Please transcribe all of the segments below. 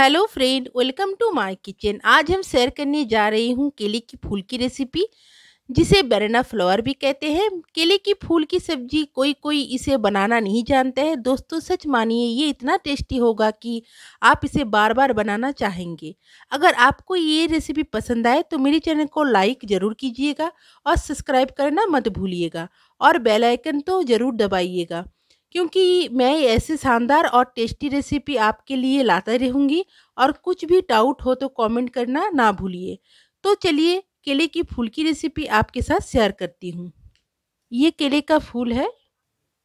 hello friend welcome to my kitchen आज हम share करने जा रही हूँ केले की फूल की रेसिपी जिसे बेरना फ्लावर भी कहते हैं केले की फूल की सब्जी कोई कोई इसे बनाना नहीं जानते हैं दोस्तों सच मानिए ये इतना टेस्टी होगा कि आप इसे बार बार बनाना चाहेंगे अगर आपको ये रेसिपी पसंद आए तो मेरे चैनल को लाइक ज़रूर कीजिएगा और सब्सक्राइब करना मत भूलिएगा और बेलाइकन तो ज़रूर दबाइएगा क्योंकि मैं ऐसे शानदार और टेस्टी रेसिपी आपके लिए लाता रहूँगी और कुछ भी डाउट हो तो कमेंट करना ना भूलिए तो चलिए केले की फूल की रेसिपी आपके साथ शेयर करती हूँ ये केले का फूल है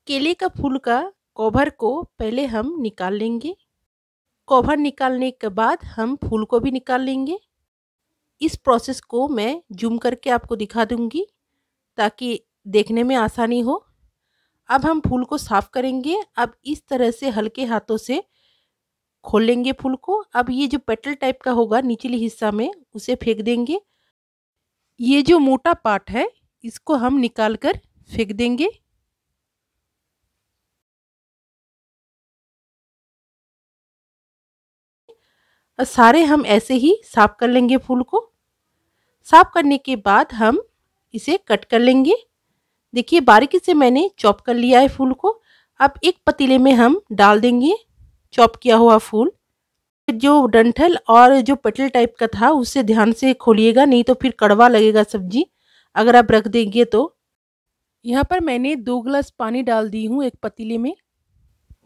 केले का फूल का कवर को पहले हम निकाल लेंगे कवर निकालने के बाद हम फूल को भी निकाल लेंगे इस प्रोसेस को मैं जूम करके आपको दिखा दूँगी ताकि देखने में आसानी हो अब हम फूल को साफ करेंगे अब इस तरह से हल्के हाथों से खोल लेंगे फूल को अब ये जो पेटल टाइप का होगा निचले हिस्सा में उसे फेंक देंगे ये जो मोटा पार्ट है इसको हम निकाल कर फेंक देंगे और सारे हम ऐसे ही साफ कर लेंगे फूल को साफ करने के बाद हम इसे कट कर लेंगे देखिए बारीकी से मैंने चॉप कर लिया है फूल को अब एक पतीले में हम डाल देंगे चॉप किया हुआ फूल जो डंठल और जो पटल टाइप का था उसे ध्यान से खोलिएगा नहीं तो फिर कड़वा लगेगा सब्जी अगर आप रख देंगे तो यहाँ पर मैंने दो गिलास पानी डाल दी हूँ एक पतीले में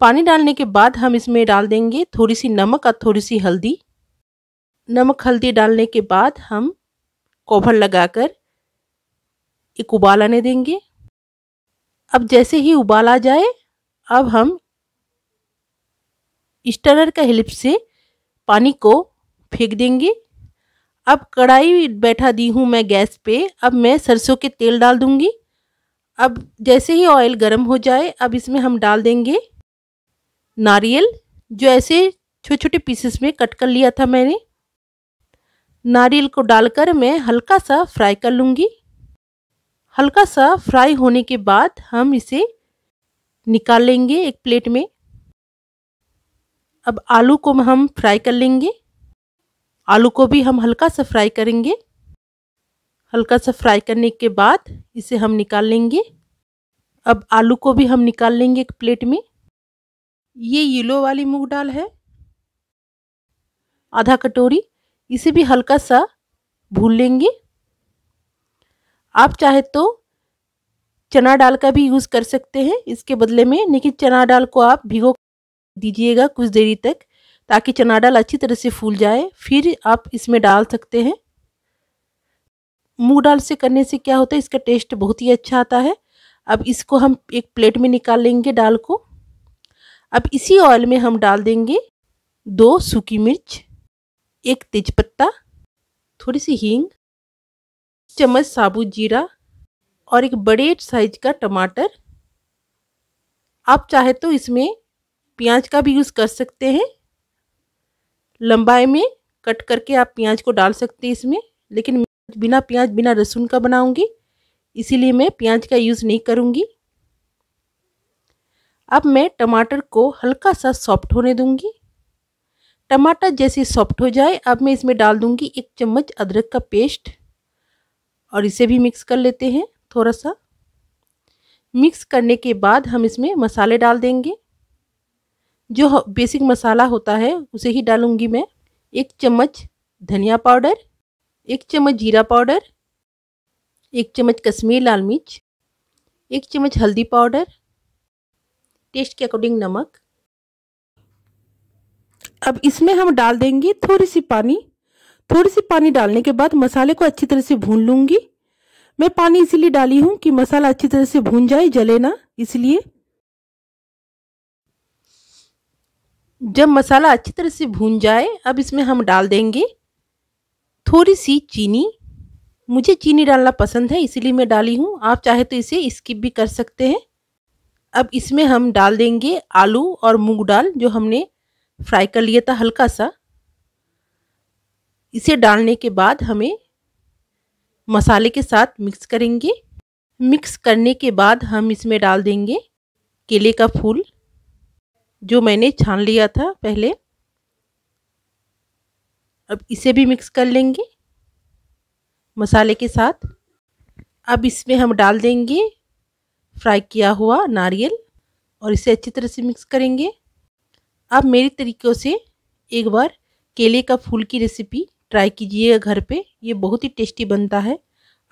पानी डालने के बाद हम इसमें डाल देंगे थोड़ी सी नमक और थोड़ी सी हल्दी नमक हल्दी डालने के बाद हम कोभर लगाकर एक उबाल आने देंगे अब जैसे ही उबाल आ जाए अब हम स्टरर का हेल्प से पानी को फेंक देंगे अब कढ़ाई बैठा दी हूँ मैं गैस पे अब मैं सरसों के तेल डाल दूँगी अब जैसे ही ऑयल गर्म हो जाए अब इसमें हम डाल देंगे नारियल जो ऐसे छोटे छोटे पीसेस में कट कर लिया था मैंने नारियल को डालकर मैं हल्का सा फ्राई कर लूँगी हल्का सा फ्राई होने के बाद हम इसे निकाल लेंगे एक प्लेट में अब आलू को हम फ्राई कर लेंगे आलू को भी हम हल्का सा फ्राई करेंगे हल्का सा फ्राई करने के बाद इसे हम निकाल लेंगे अब आलू को भी हम निकाल लेंगे एक प्लेट में ये येलो वाली मूंग दाल है आधा कटोरी इसे भी हल्का सा भून लेंगे आप चाहे तो चना डाल का भी यूज़ कर सकते हैं इसके बदले में लेकिन चना डाल को आप भिगो दीजिएगा कुछ देरी तक ताकि चना डाल अच्छी तरह से फूल जाए फिर आप इसमें डाल सकते हैं मूँग डाल से करने से क्या होता है इसका टेस्ट बहुत ही अच्छा आता है अब इसको हम एक प्लेट में निकाल लेंगे डाल को अब इसी ऑयल में हम डाल देंगे दो सूखी मिर्च एक तेजपत्ता थोड़ी सी हींग चम्मच साबुत जीरा और एक बड़े साइज का टमाटर आप चाहे तो इसमें प्याज का भी यूज़ कर सकते हैं लंबाई में कट करके आप प्याज को डाल सकते हैं इसमें लेकिन बिना प्याज बिना लहसुन का बनाऊंगी इसीलिए मैं प्याज का यूज़ नहीं करूंगी अब मैं टमाटर को हल्का सा सॉफ्ट होने दूंगी टमाटर जैसे सॉफ्ट हो जाए अब मैं इसमें डाल दूंगी एक चम्मच अदरक का पेस्ट और इसे भी मिक्स कर लेते हैं थोड़ा सा मिक्स करने के बाद हम इसमें मसाले डाल देंगे जो बेसिक मसाला होता है उसे ही डालूंगी मैं एक चम्मच धनिया पाउडर एक चम्मच जीरा पाउडर एक चम्मच कश्मीर लाल मिर्च एक चम्मच हल्दी पाउडर टेस्ट के अकॉर्डिंग नमक अब इसमें हम डाल देंगे थोड़ी सी पानी थोड़ी सी पानी डालने के बाद मसाले को अच्छी तरह से भून लूंगी मैं पानी इसीलिए डाली हूँ कि मसाला अच्छी तरह से भून जाए जले ना इसलिए जब मसाला अच्छी तरह से भून जाए अब इसमें हम डाल देंगे थोड़ी सी चीनी मुझे चीनी डालना पसंद है इसीलिए मैं डाली हूँ आप चाहे तो इसे स्किप भी कर सकते हैं अब इसमें हम डाल देंगे आलू और मूंग दाल जो हमने फ्राई कर लिया था हल्का सा इसे डालने के बाद हमें मसाले के साथ मिक्स करेंगे मिक्स करने के बाद हम इसमें डाल देंगे केले का फूल जो मैंने छान लिया था पहले अब इसे भी मिक्स कर लेंगे मसाले के साथ अब इसमें हम डाल देंगे फ्राई किया हुआ नारियल और इसे अच्छी तरह से मिक्स करेंगे अब मेरे तरीक़ों से एक बार केले का फूल की रेसिपी ट्राई कीजिए घर पे ये बहुत ही टेस्टी बनता है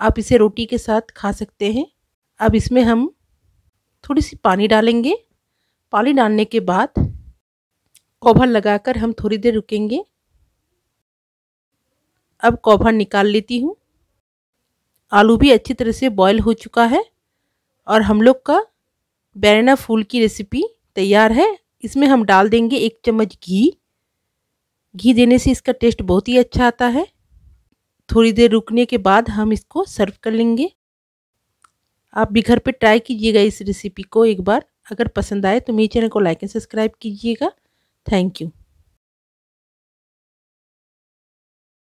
आप इसे रोटी के साथ खा सकते हैं अब इसमें हम थोड़ी सी पानी डालेंगे पानी डालने के बाद कोभर लगाकर हम थोड़ी देर रुकेंगे अब कोभर निकाल लेती हूँ आलू भी अच्छी तरह से बॉयल हो चुका है और हम लोग का बैरना फूल की रेसिपी तैयार है इसमें हम डाल देंगे एक चम्मच घी घी देने से इसका टेस्ट बहुत ही अच्छा आता है थोड़ी देर रुकने के बाद हम इसको सर्व कर लेंगे आप भी घर पे ट्राई कीजिएगा इस रेसिपी को एक बार अगर पसंद आए तो मेरे चैनल को लाइक एंड सब्सक्राइब कीजिएगा थैंक यू